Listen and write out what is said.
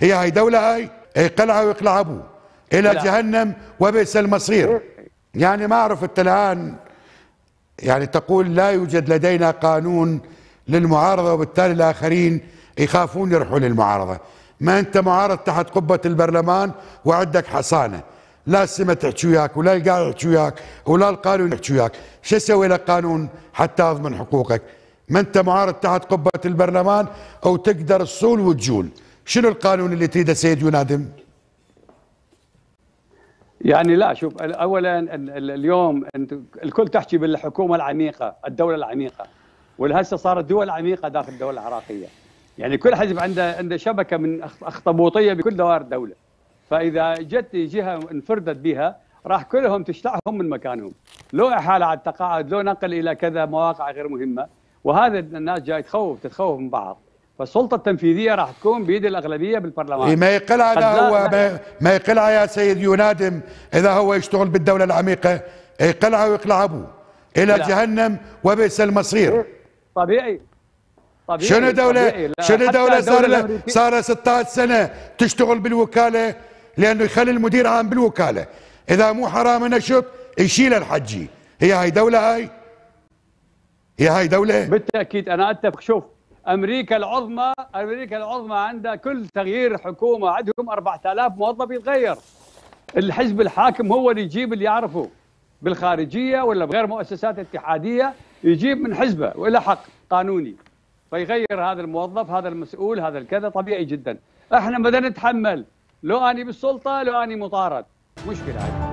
هي هاي دولة هاي هي ويقلع أبوه إلى لا. جهنم وبئس المصير يعني ما أعرف أنت الآن يعني تقول لا يوجد لدينا قانون للمعارضة وبالتالي الآخرين يخافون يروحوا للمعارضة ما أنت معارض تحت قبة البرلمان وعندك حصانة لا السمة تحكي وياك ولا القاعدة تحكي وياك ولا القانون يحكي وياك شو اسوي لك قانون حتى اضمن حقوقك ما انت معارض تحت قبة البرلمان او تقدر تصول وتجول شنو القانون اللي تريده سيد ينادم؟ يعني لا شوف اولا اليوم انت الكل تحكي بالحكومه العميقه، الدوله العميقه ولهسه صارت دول عميقه داخل الدوله العراقيه. يعني كل حزب عنده عنده شبكه من اخطبوطيه بكل دوائر الدوله. فاذا جت جهه انفردت بها راح كلهم تشلعهم من مكانهم. لو احاله على التقاعد، لو نقل الى كذا مواقع غير مهمه، وهذا الناس جاي تخوف تتخوف من بعض. فالسلطه التنفيذيه راح تكون بيد الاغلبيه بالبرلمان إيه، ما يقلع اذا هو ما يقلع يا سيد ينادم اذا هو يشتغل بالدوله العميقه يقلع ويقلع ابوه الى لا. جهنم وبئس المصير إيه، طبيعي طبيعي شنو دوله طبيعي. شنو دوله صار صار 16 سنه تشتغل بالوكاله لانه يخلي المدير عام بالوكاله اذا مو حرام نشط يشيل الحجي هي هاي دوله هاي هي هاي دوله بالتاكيد انا اتفق شوف امريكا العظمى امريكا العظمى عندها كل تغيير حكومه عندهم 4000 موظف يتغير الحزب الحاكم هو اللي يجيب اللي يعرفه بالخارجيه ولا بغير مؤسسات اتحاديه يجيب من حزبه وله حق قانوني فيغير هذا الموظف هذا المسؤول هذا الكذا طبيعي جدا احنا بدنا نتحمل لو اني بالسلطه لو اني مطارد مشكله هذه